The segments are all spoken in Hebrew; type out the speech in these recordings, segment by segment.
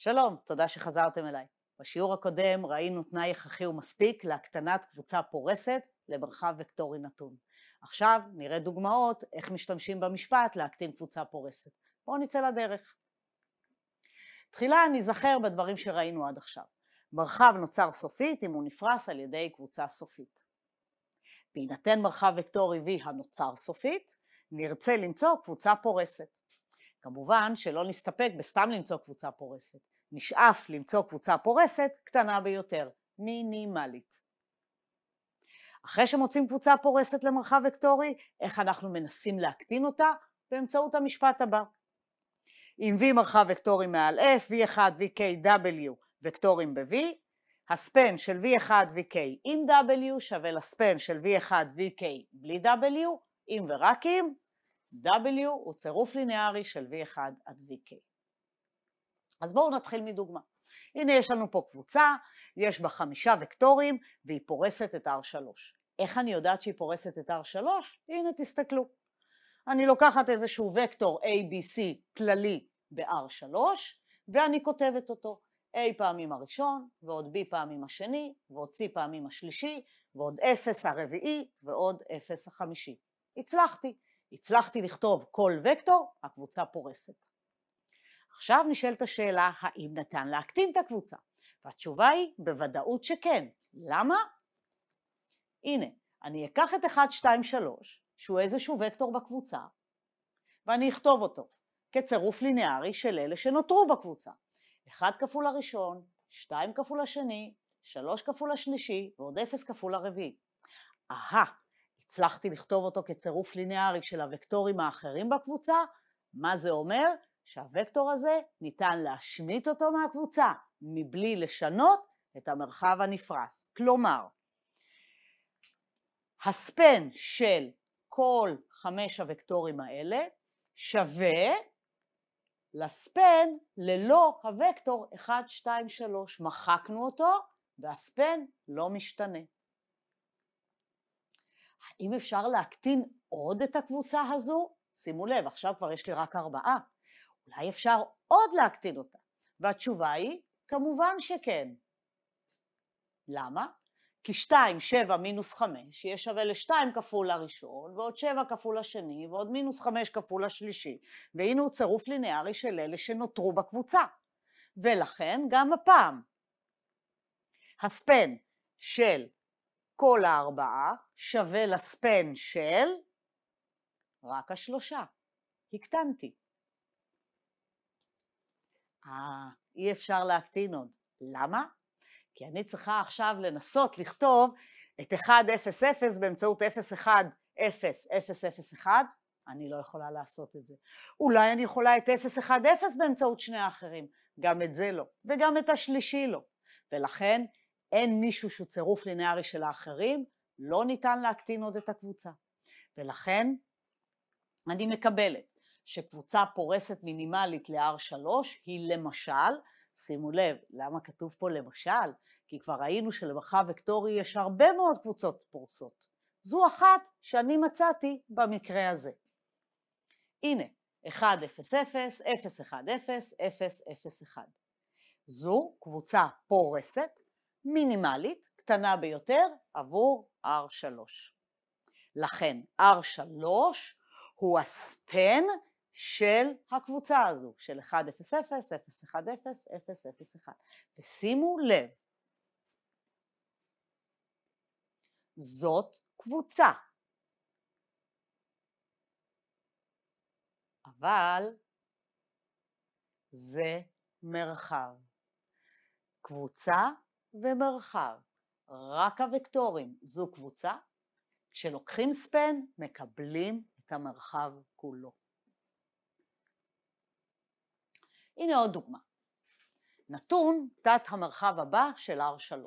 שלום, תודה שחזרתם אליי. בשיעור הקודם ראינו תנאי הכרחי ומספיק להקטנת קבוצה פורסת למרחב וקטורי נתון. עכשיו נראה דוגמאות איך משתמשים במשפט להקטין קבוצה פורסת. בואו נצא לדרך. תחילה ניזכר בדברים שראינו עד עכשיו. מרחב נוצר סופית אם הוא נפרס על ידי קבוצה סופית. בהינתן מרחב וקטורי V הנוצר סופית, נרצה למצוא קבוצה פורסת. כמובן שלא נסתפק בסתם למצוא קבוצה פורסת, נשאף למצוא קבוצה פורסת קטנה ביותר, מינימלית. אחרי שמוצאים קבוצה פורסת למרחב וקטורי, איך אנחנו מנסים להקטין אותה? באמצעות המשפט הבא. אם V מרחב וקטורי מעל F, V1, vk, w וקטורים ב-V, הספן של V1, VK עם W שווה לספן של V1, VK בלי W, אם ורק אם W הוא צירוף לינארי של V1 עד VK. אז בואו נתחיל מדוגמה. הנה יש לנו פה קבוצה, יש בה חמישה וקטורים והיא פורסת את R3. איך אני יודעת שהיא פורסת את R3? הנה תסתכלו. אני לוקחת איזשהו וקטור ABC כללי ב-R3 ואני כותבת אותו A פעמים הראשון ועוד B פעמים השני ועוד C פעמים השלישי ועוד 0 הרביעי ועוד 0 החמישי. הצלחתי. הצלחתי לכתוב כל וקטור, הקבוצה פורסת. עכשיו נשאלת השאלה, האם ניתן להקטין את הקבוצה? והתשובה היא, בוודאות שכן. למה? הנה, אני אקח את 1, 2, 3, שהוא איזשהו וקטור בקבוצה, ואני אכתוב אותו כצירוף ליניארי של אלה שנותרו בקבוצה. 1 כפול הראשון, 2 כפול השני, 3 כפול השלישי, ועוד 0 כפול הרביעי. אהה, הצלחתי לכתוב אותו כצירוף לינארי של הוקטורים האחרים בקבוצה, מה זה אומר? שהוקטור הזה ניתן להשמיט אותו מהקבוצה מבלי לשנות את המרחב הנפרס. כלומר, הספן של כל חמש הוקטורים האלה שווה לספן ללא הוקטור 1, 2, 3. מחקנו אותו והספן לא משתנה. האם אפשר להקטין עוד את הקבוצה הזו? שימו לב, עכשיו כבר יש לי רק ארבעה. אולי אפשר עוד להקטין אותה? והתשובה היא, כמובן שכן. למה? כי 2, 7 מינוס 5 יהיה שווה ל-2 כפול הראשון, ועוד 7 כפול השני, ועוד מינוס 5 כפול השלישי. והנה הוא צירוף לינארי של אלה שנותרו בקבוצה. ולכן גם הפעם הספן של כל הארבעה שווה לספן של רק השלושה. הקטנתי. אה, אי אפשר להקטין עוד. למה? כי אני צריכה עכשיו לנסות לכתוב את 1-0-0 באמצעות 0-1-0-0-0-1, אני לא יכולה לעשות את זה. אולי אני יכולה את 0-1-0 באמצעות שני האחרים, גם את זה לא, וגם את השלישי לא. ולכן אין מישהו שהוא צירוף לינארי של האחרים, לא ניתן להקטין עוד את הקבוצה. ולכן אני מקבלת שקבוצה פורסת מינימלית ל-R3 היא למשל, שימו לב, למה כתוב פה למשל? כי כבר ראינו שלמרחב וקטורי יש הרבה מאוד קבוצות פורסות. זו אחת שאני מצאתי במקרה הזה. הנה, 1, 0, 0, 0, 1, 0, 0, 0, 1. זו קבוצה פורסת, מינימלית, קטנה ביותר עבור R3. לכן R3 הוא הספן של הקבוצה הזו, של 1, 0, 0, 0, 1, 0, 0, 0, 1. ושימו לב, זאת קבוצה. אבל זה מרחב. קבוצה ומרחב. רק הוקטורים, זו קבוצה. כשלוקחים ספן, מקבלים את המרחב כולו. הנה עוד דוגמה. נתון תת המרחב הבא של R3.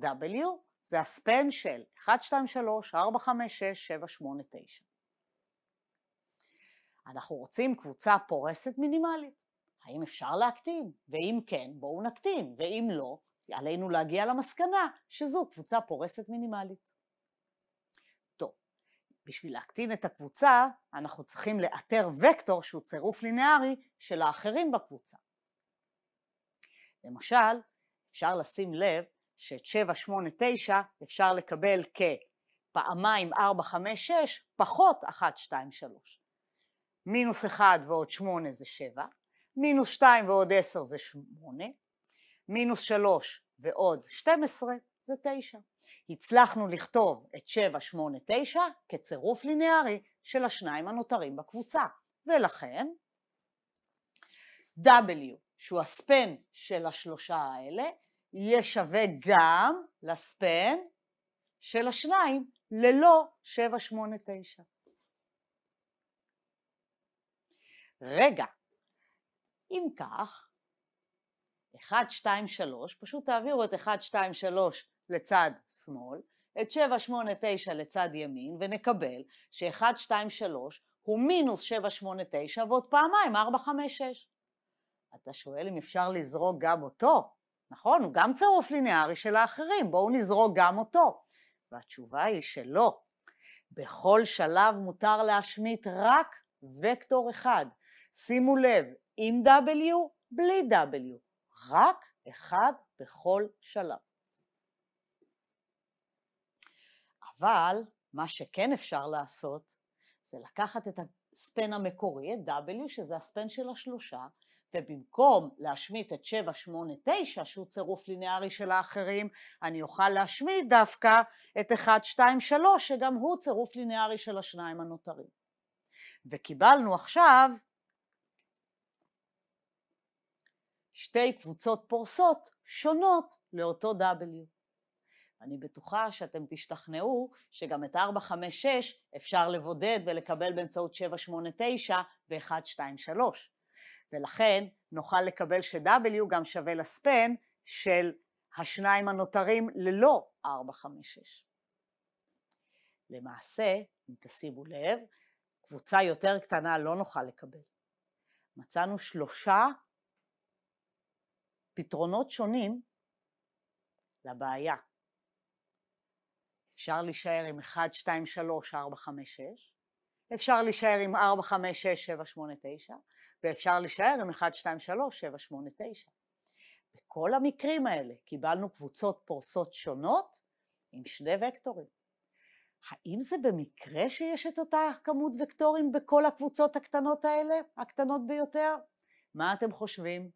W זה הספן של 1, 2, 3, 4, 5, 6, 7, 8, 9. אנחנו רוצים קבוצה פורסת מינימלית. האם אפשר להקטין? ואם כן, בואו נקטין, ואם לא, עלינו להגיע למסקנה שזו קבוצה פורסת מינימלית. טוב, בשביל להקטין את הקבוצה, אנחנו צריכים לאתר וקטור שהוא צירוף לינארי של האחרים בקבוצה. למשל, אפשר לשים לב שאת 7, 8, 9 אפשר לקבל כפעמיים 4, 5, 6 פחות 1, 2, 3. מינוס 1 ועוד 8 זה 7, מינוס 2 ועוד 10 זה 8, מינוס 3 ועוד 12 זה 9. הצלחנו לכתוב את 7, 8, 9 כצירוף לינארי של השניים הנותרים בקבוצה, ולכן W, שהוא הספן של השלושה האלה, יהיה שווה גם לספן של השניים ללא 7, 8, 9. רגע, אם כך, 1, 2, 3, פשוט תעבירו את 1, 2, 3 לצד שמאל, את 7, 8, 9 לצד ימין, ונקבל ש-1, 2, 3 הוא מינוס 7, 8, 9 ועוד פעמיים 4, 5, 6. אתה שואל אם אפשר לזרוק גם אותו, נכון? הוא גם צירוף לינארי של האחרים, בואו נזרוק גם אותו. והתשובה היא שלא. בכל שלב מותר להשמיט רק וקטור אחד. שימו לב, עם W, בלי W. רק אחד בכל שלב. אבל מה שכן אפשר לעשות זה לקחת את הספן המקורי, את W, שזה הספן של השלושה, ובמקום להשמיט את 7, 8, 9, שהוא צירוף לינארי של האחרים, אני אוכל להשמיט דווקא את 1, 2, 3, שגם הוא צירוף לינארי של השניים הנותרים. וקיבלנו עכשיו שתי קבוצות פורסות שונות לאותו W. אני בטוחה שאתם תשתכנעו שגם את 4, 5, 6 אפשר לבודד ולקבל באמצעות 7, 8, 9 ו-1, 2, 3. ולכן נוכל לקבל ש-W גם שווה לספן של השניים הנותרים ללא 4, 5, 6. למעשה, אם תשימו לב, קבוצה יותר קטנה לא נוכל לקבל. מצאנו שלושה פתרונות שונים לבעיה. אפשר להישאר עם 1, 2, 3, 4, 5, 6, אפשר להישאר עם 4, 5, 6, 7, 8, 9, ואפשר להישאר עם 1, 2, 3, 7, 8, 9. בכל המקרים האלה קיבלנו קבוצות פורסות שונות עם שני וקטורים. האם זה במקרה שיש את אותה כמות וקטורים בכל הקבוצות הקטנות האלה, הקטנות ביותר? מה אתם חושבים?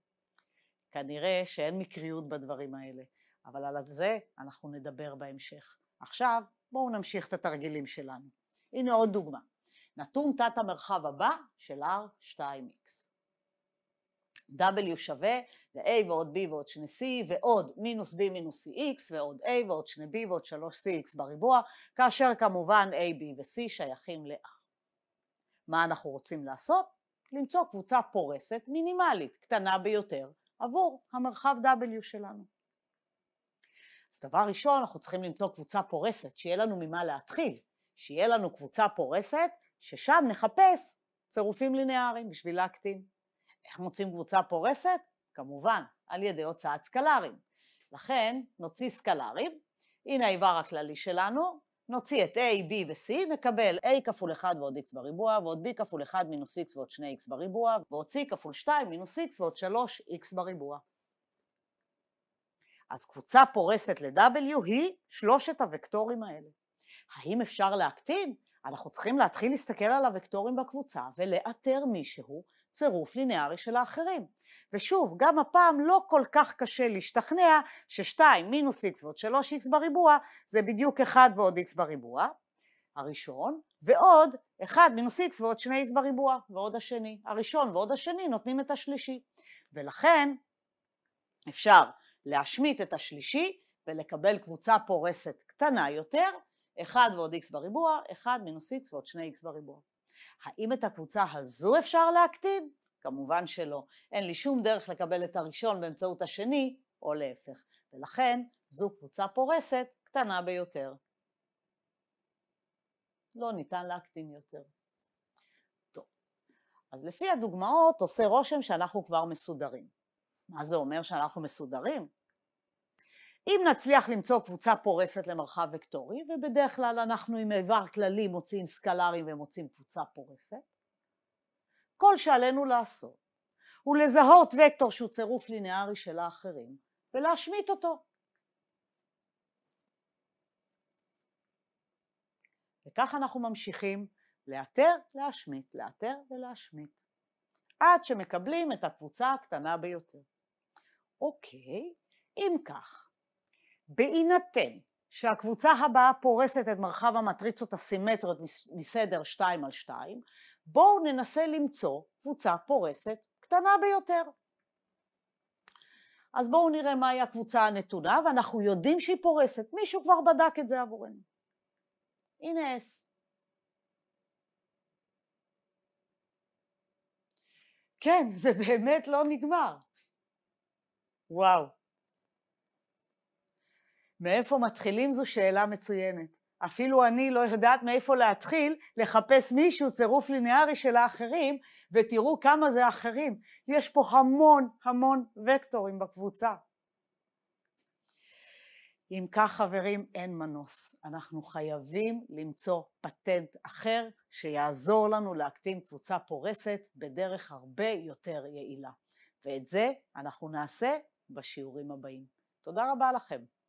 כנראה שאין מקריות בדברים האלה, אבל על זה אנחנו נדבר בהמשך. עכשיו בואו נמשיך את התרגילים שלנו. הנה עוד דוגמה. נתון תת המרחב הבא של R2x. W שווה ל-A ועוד B ועוד שני c ועוד מינוס B מינוס CX e ועוד A ועוד שני b ועוד שלוש cx בריבוע, כאשר כמובן A, B ו-C שייכים ל-R. מה אנחנו רוצים לעשות? למצוא קבוצה פורסת מינימלית, קטנה ביותר, עבור המרחב W שלנו. אז דבר ראשון, אנחנו צריכים למצוא קבוצה פורסת, שיהיה לנו ממה להתחיל, שיהיה לנו קבוצה פורסת, ששם נחפש צירופים לינאריים בשביל להקטין. איך מוצאים קבוצה פורסת? כמובן, על ידי הוצאת סקלרים. לכן נוציא סקלרים, הנה האיבר הכללי שלנו, נוציא את A, B ו-C, נקבל A כפול 1 ועוד X בריבוע, ועוד B כפול 1 מינוס X ועוד 2X בריבוע, ועוד C כפול 2 מינוס X ועוד 3X בריבוע. אז קבוצה פורסת ל-W היא שלושת הוקטורים האלה. האם אפשר להקטין? אנחנו צריכים להתחיל להסתכל על הוקטורים בקבוצה ולאתר מישהו צירוף לינארי של האחרים. ושוב, גם הפעם לא כל כך קשה להשתכנע ש-2 מינוס x ועוד 3x בריבוע זה בדיוק 1 ועוד x בריבוע, הראשון, ועוד 1 מינוס x ועוד 2x בריבוע, ועוד השני. הראשון ועוד השני נותנים את השלישי. ולכן אפשר להשמיט את השלישי ולקבל קבוצה פורסת קטנה יותר, 1 ועוד x בריבוע, 1 מינוס x ועוד 2x בריבוע. האם את הקבוצה הזו אפשר להקטין? כמובן שלא. אין לי שום דרך לקבל את הראשון באמצעות השני, או להפך. ולכן, זו קבוצה פורסת קטנה ביותר. לא ניתן להקטין יותר. טוב, אז לפי הדוגמאות עושה רושם שאנחנו כבר מסודרים. מה זה אומר שאנחנו מסודרים? אם נצליח למצוא קבוצה פורסת למרחב וקטורי, ובדרך כלל אנחנו עם איבר כללי מוצאים סקלרים ומוצאים קבוצה פורסת, כל שעלינו לעשות הוא לזהות וקטור שהוא צירוף לינארי של האחרים ולהשמיט אותו. וכך אנחנו ממשיכים לאתר, להשמיט, לאתר ולהשמיט, עד שמקבלים את הקבוצה הקטנה ביותר. אוקיי, אם כך, בהינתן שהקבוצה הבאה פורסת את מרחב המטריצות הסימטריות מסדר 2 על 2, בואו ננסה למצוא קבוצה פורסת קטנה ביותר. אז בואו נראה מהי הקבוצה הנתונה, ואנחנו יודעים שהיא פורסת. מישהו כבר בדק את זה עבורנו. הנה S. כן, זה באמת לא נגמר. וואו. מאיפה מתחילים זו שאלה מצוינת. אפילו אני לא יודעת מאיפה להתחיל לחפש מישהו, צירוף לינארי של האחרים, ותראו כמה זה אחרים. יש פה המון המון וקטורים בקבוצה. אם כך חברים, אין מנוס. אנחנו חייבים למצוא פטנט אחר שיעזור לנו להקטין קבוצה פורסת בדרך הרבה יותר יעילה. ואת זה אנחנו נעשה בשיעורים הבאים. תודה רבה לכם.